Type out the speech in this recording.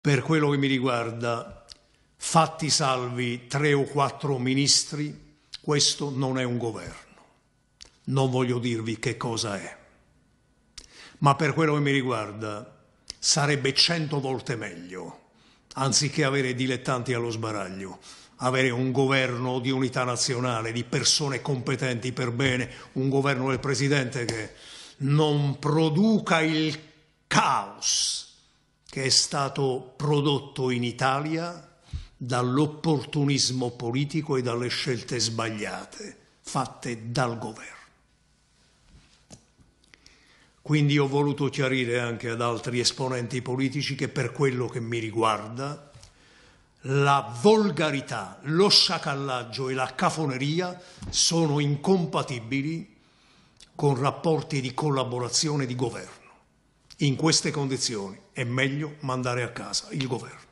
per quello che mi riguarda, fatti salvi tre o quattro ministri, questo non è un governo. Non voglio dirvi che cosa è. Ma per quello che mi riguarda, sarebbe cento volte meglio, anziché avere dilettanti allo sbaraglio, avere un governo di unità nazionale, di persone competenti per bene, un governo del Presidente che non produca il caos che è stato prodotto in Italia dall'opportunismo politico e dalle scelte sbagliate fatte dal governo. Quindi ho voluto chiarire anche ad altri esponenti politici che per quello che mi riguarda la volgarità, lo sciacallaggio e la cafoneria sono incompatibili con rapporti di collaborazione di governo. In queste condizioni è meglio mandare a casa il governo.